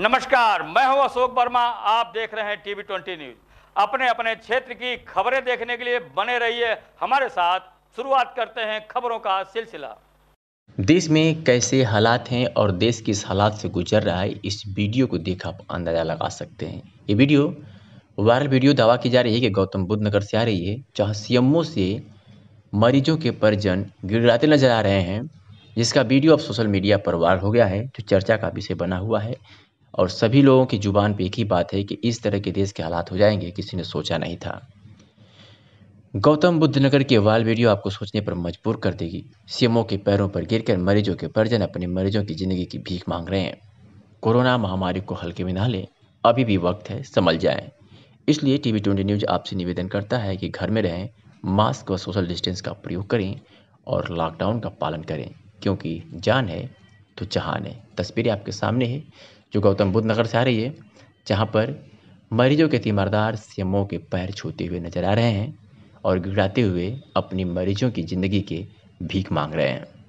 नमस्कार मैं हूं अशोक वर्मा आप देख रहे हैं टीवी ट्वेंटी न्यूज अपने अपने क्षेत्र की खबरें देखने के लिए बने रहिए हमारे साथ शुरुआत करते हैं खबरों का सिलसिला देश में कैसे हालात हैं और देश किस हालात से गुजर रहा है इस वीडियो को देख आप अंदाजा लगा सकते हैं ये वीडियो वायरल वीडियो दावा की जा रही है कि गौतम बुद्ध नगर से आ रही है जहाँ सीएमओ से मरीजों के परिजन गिड़गिड़ाते नजर आ रहे हैं जिसका वीडियो अब सोशल मीडिया पर वायरल हो गया है जो चर्चा का विषय बना हुआ है और सभी लोगों की ज़ुबान पे एक ही बात है कि इस तरह के देश के हालात हो जाएंगे किसी ने सोचा नहीं था गौतम बुद्ध नगर की वाल वीडियो आपको सोचने पर मजबूर कर देगी सीएमओ के पैरों पर गिरकर मरीजों के परिजन अपने मरीजों की जिंदगी की भीख मांग रहे हैं कोरोना महामारी को हल्के में ना लें अभी भी वक्त है संभल जाएं इसलिए टीवी ट्वेंटी न्यूज आपसे निवेदन करता है कि घर में रहें मास्क व सोशल डिस्टेंस का प्रयोग करें और लॉकडाउन का पालन करें क्योंकि जान है तो चहान है तस्वीरें आपके सामने है जो गौतम बुद्ध नगर से आ रही है जहाँ पर मरीजों के तीमारदार सीएमओ के पैर छूते हुए नजर आ रहे हैं और गिड़ाते हुए अपनी मरीजों की ज़िंदगी के भीख मांग रहे हैं